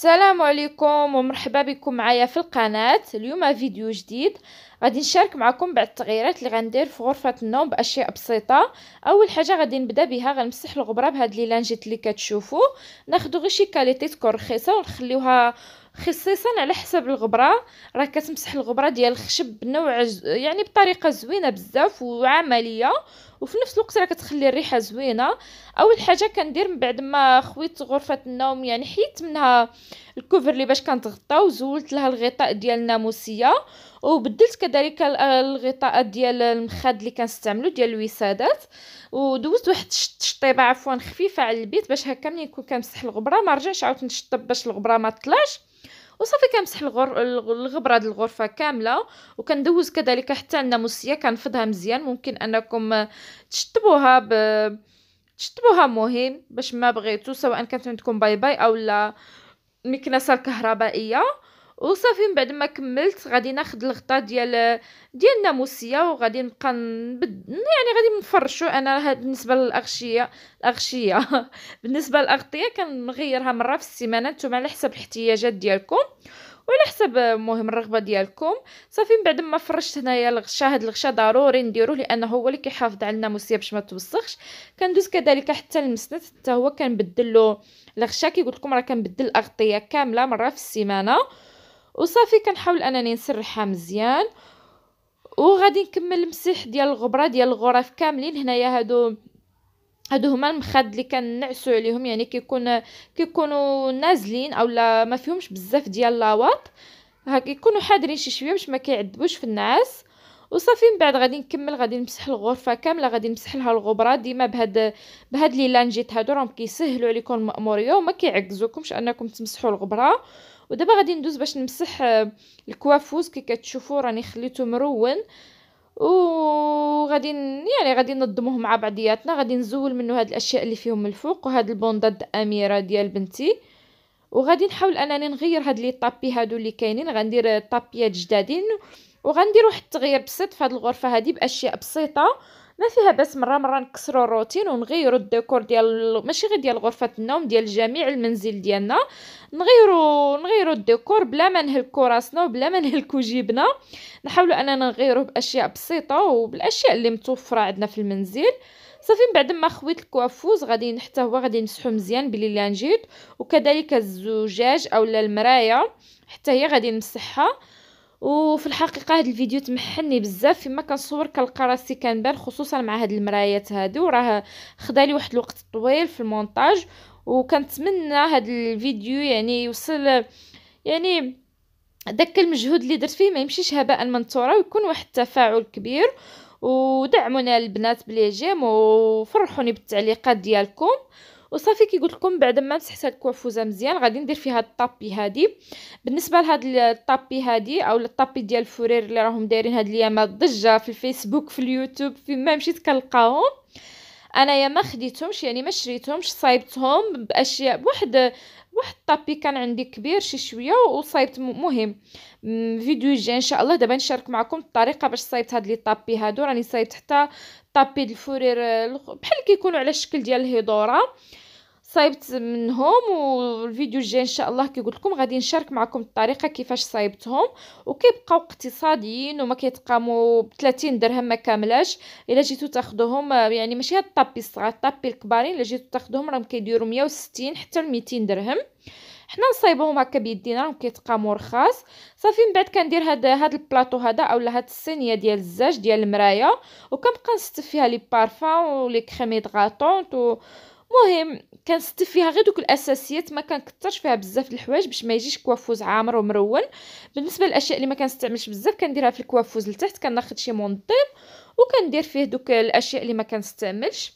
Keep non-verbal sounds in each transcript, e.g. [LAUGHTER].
السلام عليكم ومرحبا بكم معايا في القناة اليوم فيديو جديد غادي نشارك معكم بعض التغييرات اللي غندير في غرفة النوم بأشياء بسيطة أول حاجة غادي نبدا بها غنمسح الغبرة بهاد لي لانجيت اللي كتشوفوا ناخدو غير شي كاليتي تكون رخيصة ونخليوها خصيصا على حسب الغبره راه كتمسح الغبره ديال الخشب بنوع يعني بطريقه زوينه بزاف وعمليه وفي نفس الوقت راه كتخلي الريحه زوينه اول حاجه كندير من بعد ما خويت غرفه النوم يعني حيت منها الكوفر اللي باش كنتغطاو وزولت لها الغطاء ديال الناموسيه وبدلت كذلك الغطاء ديال المخاد اللي كنستعملو ديال الوسادات ودوزت واحد الشطيبه عفوا خفيفه على البيت باش هكا ملي نكون كنمسح الغبره ما رجعش عاود نشطب باش الغبره ما تطلعش وصافي كنمسح الغر... الغبره ديال الغرفه كامله وكندوز كذلك حتى الناموسيه كنفضها مزيان ممكن انكم تشطبوها ب تشطبوها مهم باش ما بغيتو سواء كانت عندكم باي باي اولا مكنسه الكهربائيه وصافي من بعد ما كملت غادي ناخذ الغطاء ديال ديال الناموسيه وغادي نبقى يعني غادي نفرشو انا بالنسبه للاغشيه الاغشيه [LAUGHS] بالنسبه للاغطيه كنغيرها مره في السيمانه نتوما على حسب الاحتياجات ديالكم وعلى حسب المهم الرغبه ديالكم صافي من بعد ما فرشت هنايا الغشا هاد الغشا ضروري نديروه لانه هو اللي كيحافظ على الناموسيه باش ما توسخش كندوز كذلك حتى المسند حتى هو كنبدل له الغشا كي قلت لكم راه كنبدل الاغطيه كامله مره في السيمانه وصافي كنحاول انني نسرحها مزيان وغادي نكمل المسيح ديال الغبره ديال الغرف كاملين هنايا هادو هادو هما المخاد اللي كنعسو عليهم يعني كيكون كيكونوا نازلين اولا ما فيهمش بزاف ديال لاواط ها كيكونوا حاضرين شي شويه باش ما كيعذبوش في النعاس وصافي من بعد غادي نكمل غادي نمسح الغرفه كامله غادي نمسح لها الغبره ديما بهاد بهاد لي لانجيت هادو راهم كيسهلوا عليكم المأموريه وما كيعكزوكمش انكم تمسحوا الغبره ودابا غادي ندوز باش نمسح آه، الكوافوز كي كتشوفوا راني خليته مرون وغادي يعني غادي نظموه مع بعضياتنا غادي نزول منه هاد الاشياء اللي فيهم الفوق وهاد البوندات اميره ديال بنتي وغادي نحاول انني نغير هاد لي طابي هادو اللي كاينين غندير طابيات جدادين وغندير واحد التغيير بسيط في هذه الغرفه هذه باشياء بسيطه ما فيها بس مره مره نكسروا الروتين ونغيروا الديكور ديال ماشي غير ديال غرفه النوم ديال جميع المنزل ديالنا نغيروا نغيروا الديكور بلا ما نهلكوا راسنا وبلا ما نهلكوا جيبنا نحاولوا اننا نغيروا باشياء بسيطه وبالاشياء اللي متوفره عندنا في المنزل صافي من بعد ما خويت الكوافوز غادي حتى هو غادي نمسحو مزيان بلي لانجيت وكذلك الزجاج اولا المرايه حتى هي غادي نمسحها وفي الحقيقه هذا الفيديو تمحني بزاف فيما كنصور كنلقى راسي كنبان خصوصا مع هاد المرايات هادو راه خدا لي واحد الوقت طويل في المونتاج وكنتمنى هاد الفيديو يعني يوصل يعني داك المجهود اللي درت فيه ما يمشيش هباء منثورا ويكون واحد التفاعل كبير ودعمونا البنات بلي جيم وفرحوني بالتعليقات ديالكم وصافي كي قلت لكم بعد ما مسحت هاد الكوافوزه مزيان غادي ندير فيها الطابي هادي بالنسبه لهاد الطابي هادي او الطابي ديال الفورير اللي راهم دايرين هاد الايام ضجه في الفيسبوك في اليوتيوب فين ما مشيت كنلقاهم انا يا ما خديتهمش يعني ما شريتهمش صايبتهم باشياء بواحد واحد الطابي كان عندي كبير شي شويه وصايبت مهم فيديو جاي ان شاء الله دابا نشارك معكم الطريقه باش صايبت هاد لي طابي هادو راني صايبت حتى طابي الفورير آه، بحال كيكونوا على الشكل ديال الهضوره صايبت منهم والفيديو الجاي ان شاء الله كي قلت لكم غادي نشارك معكم الطريقه كيفاش صايبتهم وكيبقاو اقتصاديين وما كيتقاموا ب 30 درهم ما كاملاش الا جيتو تاخذوهم يعني ماشي هاد الطابي الصغار الطابي الكبارين الا جيتو تاخذوهم راهم كيديروا 160 حتى ل 200 درهم حنا نصايبوهم هكا بيدينا راهم كيتقاموا رخاص صافي من بعد كندير هاد هاد البلاطو هذا اولا هاد الصينيه ديال الزاج ديال المرايه وكنبقى نستف فيها لي بارفان ولي كريمي غاطونت و مهم كنستف فيها غير دوك الاساسيات ما كنكثرش فيها بزاف الحوايج باش ما يجيش كوافوز عامر ومرون بالنسبه للاشياء اللي ما كنستعملش بزاف كنديرها في الكوافوز لتحت كناخذ شي منظم وكندير فيه دوك الاشياء اللي ما كنستعملش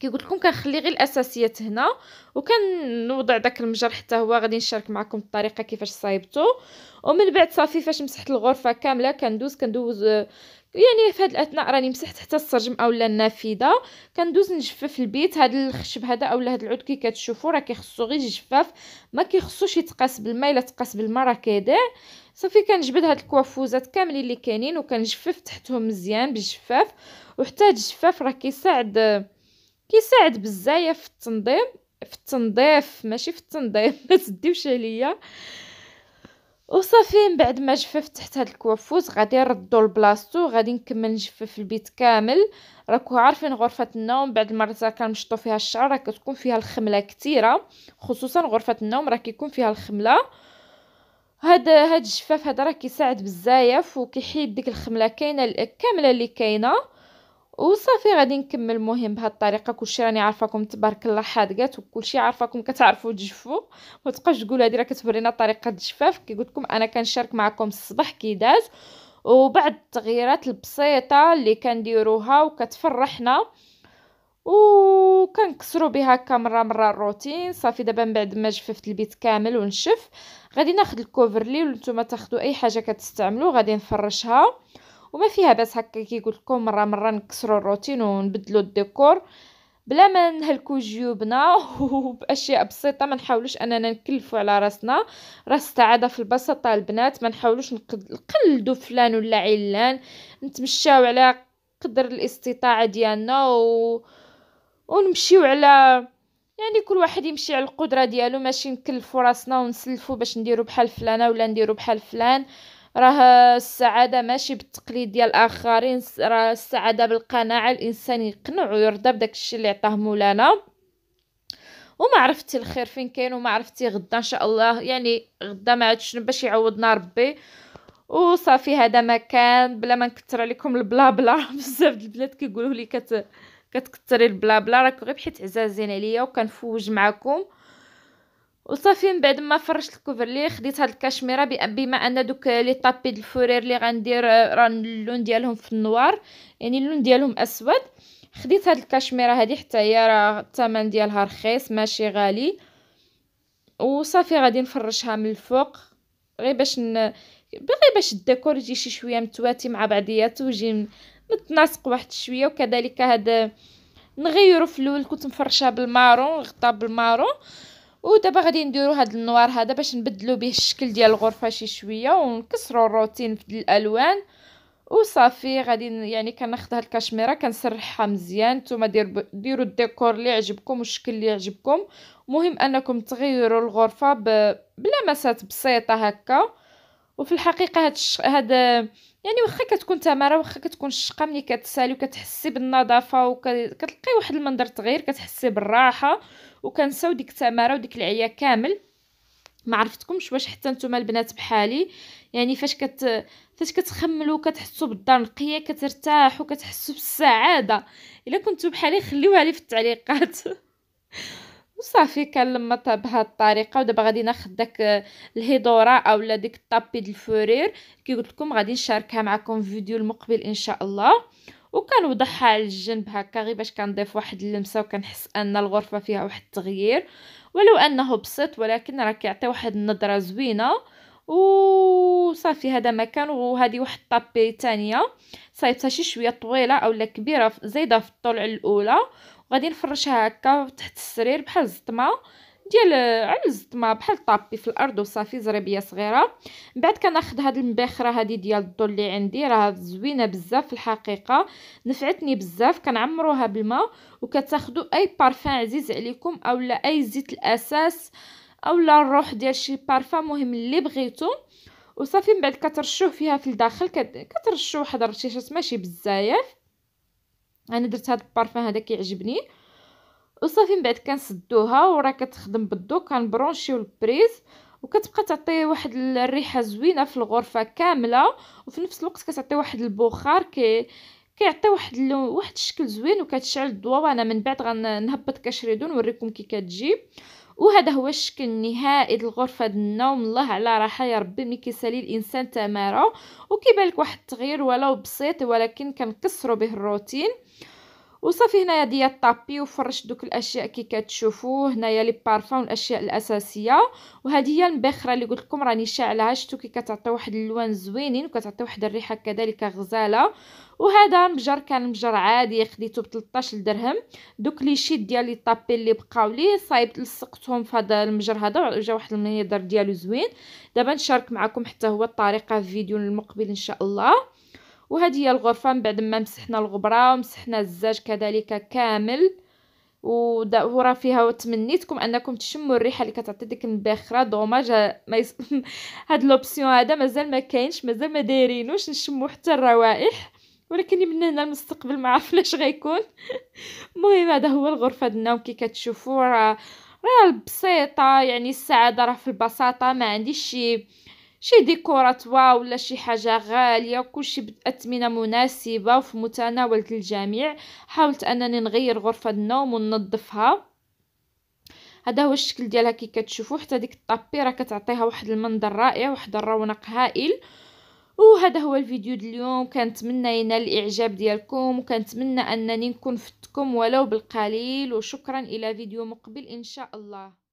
كي قلت لكم كنخلي غير الاساسيات هنا وكنوضع داك المجر حتى هو غادي نشارك معكم الطريقه كيفاش صايبته ومن بعد صافي فاش مسحت الغرفه كامله كندوز كندوز يعني في هاد الاثناء راني مسحت حتى السرجم اولا النافذه كندوز نجفف البيت هاد الخشب هذا اولا هاد العود كي كتشوفوا راه كيخصو غير جفاف ما كيخصوش يتقاس بالماء الا تقاس بالماء راه كيضيع صافي كنجبد هاد الكوافوزات كاملين اللي كاينين وكنجفف تحتهم مزيان بالجفاف وحتى هاد الجفاف راه كيساعد كيساعد بزاف في التنظيم في التنظيف ماشي في التنظيم [LAUGHS] ما تديوش عليا وصافي من بعد ما جففت تحت هاد الكوافوت غادي نردو لبلاصتو غادي نكمل نجفف البيت كامل راكو عارفين غرفه النوم بعد المره كنمشطو فيها الشعر راه كتكون فيها الخمله كثيره خصوصا غرفه النوم راه كيكون فيها الخمله هاد هاد الجفاف هذا راه كيساعد بزاف وكيحيد ديك الخمله كاينه كامله اللي كاينه وصافي غادي نكمل مهم بهاد الطريقه كلشي راني عارفاكم تبارك الله حادقات وكلشي عارفاكم كتعرفوا تجفوا ما تبقاش تقول هادي راه كتورينا طريقه الجفاف كي قلت لكم انا كنشارك معكم الصباح كي داز وبعد التغييرات البسيطه اللي كنديروها وكتفرحنا وكنكسروا بها هكا مره مره الروتين صافي دابا من بعد ما جففت البيت كامل ونشف غادي ناخذ الكوفرلي وانتم تاخذوا اي حاجه كتستعملوا غادي نفرشها وما فيها باس هكا كي قلت لكم مره مره نكسروا الروتين ونبدلوا الديكور بلا ما نهلكو جيوبنا [LAUGHS] وباشياء بسيطه ما نحاولوش اننا نكلفوا على راسنا راس السعاده في البساطه البنات ما نحاولوش نقلدوا فلان ولا علان نتمشاو على قدر الاستطاعه ديالنا و... ونمشيو على يعني كل واحد يمشي على القدره ديالو ماشي نكلفوا راسنا ونسلفوا باش نديرو بحال فلانه ولا نديرو بحال فلان راه السعاده ماشي بالتقليد ديال الاخرين راه السعاده بالقناعه الانسان يقنع ويرضى بداك الشيء اللي عطاه مولانا وما عرفتي الخير فين كاين وما عرفتي غدا ان شاء الله يعني غدا ما عاد شنو باش يعوضنا ربي وصافي هذا ما كان بلا ما نكثر عليكم البلا بلا [LAUGHS] بزاف د البنات كيقولوا لي كت كتكثري البلا بلا راك غير بحيت عزازين عليا وكنفوج معكم وصافي من بعد ما فرشت الكوفرلي خديت هاد الكشميره بما ان دوك لي طابي د الفورير اللي غندير راه اللون ديالهم في النوار يعني اللون ديالهم اسود خديت هاد الكشميره هادي حتى هي راه الثمن ديالها رخيص ماشي غالي وصافي غادي نفرشها من الفوق غير باش ن... غير باش الديكور يجي شي شويه متواتي مع بعضياته ويجي متناسق واحد شويه وكذلك هاد نغيرو في الاول كنت مفرشه بالمارون غطا بالمارون ودابا غادي نديرو هاد النوار هذا باش نبدلو به الشكل ديال الغرفه شي شويه ونكسرو الروتين في الالوان وصافي غادي يعني كناخد هاد الكشميره كنسرحها مزيان نتوما دير ديرو الديكور اللي يعجبكم والشكل اللي يعجبكم مهم انكم تغيروا الغرفه بلمسات بسيطه هكا وفي الحقيقه هاد الش... هاد يعني واخا كتكون تماره واخا كتكون الشقه ملي كتسالي وكتحسي بالنظافه وكتلقاي واحد المنظر تغير كتحسي بالراحه وكنساو ديك التماره وديك العيا كامل ما عرفتكمش واش حتى نتوما البنات بحالي يعني فاش كت فاش كتخملوا كتحسوا بالدار نقيه كترتاحوا كتحسوا بالسعاده الا كنتو بحالي خليوها لي في التعليقات [LAUGHS] وصافي كنلمطها بهاد الطريقه ودابا غادي ناخد داك الهيدوره اولا ديك الطابي د الفورير كي قلت لكم غادي نشاركها معكم في فيديو المقبل ان شاء الله وضعها على الجنب هكا غير باش كنضيف واحد اللمسه وكنحس ان الغرفه فيها واحد التغيير ولو انه بسيط ولكن راه كيعطي واحد النظره زوينه وصافي هذا مكان وهذه واحد الطابي ثانيه صايبتها شي شويه طويله اولا كبيره زايده في الطول على الاولى وغادي نفرشها هكا تحت السرير بحال الزطمه ديال علز ما بحال طابي في الارض وصافي زريبيه صغيره من بعد كناخذ هاد المباخره هادي ديال الضو اللي عندي راه زوينه بزاف في الحقيقه نفعتني بزاف كنعمروها بالماء وكتاخذوا اي بارفان عزيز عليكم اولا اي زيت الاساس اولا الروح ديال شي بارفان مهم اللي بغيتو وصافي من بعد كترشوه فيها في الداخل كترشوه واحد الرشيشه ماشي بزاف انا درت هاد البارفان هذا كيعجبني وصافي من بعد كنسدوها وراه كتخدم بالضو كنبرونشيو البريز وكتبقى تعطي واحد الريحه زوينه في الغرفه كامله وفي نفس الوقت كتعطي واحد البخار كي كيعطي واحد اللون واحد الشكل زوين وكتشعل الضوء وانا من بعد غنهبط كشريدون نوريكم كي كتجي وهذا هو الشكل النهائي للغرفه ديال النوم الله على راحه يا ربي ملي كيسالي الانسان تماره وكيبان لك واحد التغيير ولو بسيط ولكن كنكسروا به الروتين وصافي هنايا ديال الطابي وفرشت دوك الاشياء كي كتشوفوا هنايا لي بارفان والاشياء الاساسيه وهذه هي المبخره اللي قلت لكم راني شاعلها شفتوا كي كتعطي واحد اللوان زوينين وكتعطي واحد الريحه كذلك غزاله وهذا المجر كان مجر عادي خديته ب 13 درهم دوك لي شيت ديال لي طابي اللي بقاو لي صايبت لصقتهم في هذا المجر هذا وجا واحد المنظر ديالو زوين دابا نشارك معكم حتى هو الطريقه في فيديو المقبل ان شاء الله وهذه هي الغرفه من بعد ما مسحنا الغبره ومسحنا الزاج كذلك كامل وراه فيها وتمنيتكم انكم تشموا الريحه اللي كتعطي ديك الباخره دوماج يس... [LAUGHS] هاد لوبسيون هذا مازال ما كاينش مازال ما دايرينوش نشموا حتى الروائح ولكن من هنا المستقبل ما عرفناش غيكون [LAUGHS] المهم هذا هو الغرفه النوم كي كتشوفوا راه راه بسيطه يعني السعاده راه في البساطه ما عنديش شي شي ديكورات واو ولا شي حاجه غاليه وكلشي باثمنه مناسبه وفي متناول الجميع حاولت انني نغير غرفه النوم وننظفها هذا هو الشكل ديالها كي كتشوفوا حتى ديك راه كتعطيها واحد المنظر رائع واحد الرونق هائل وهذا هو الفيديو ديال اليوم كنتمنى ينال الاعجاب ديالكم وكنتمنى انني نكون فتكم ولو بالقليل وشكرا الى فيديو مقبل ان شاء الله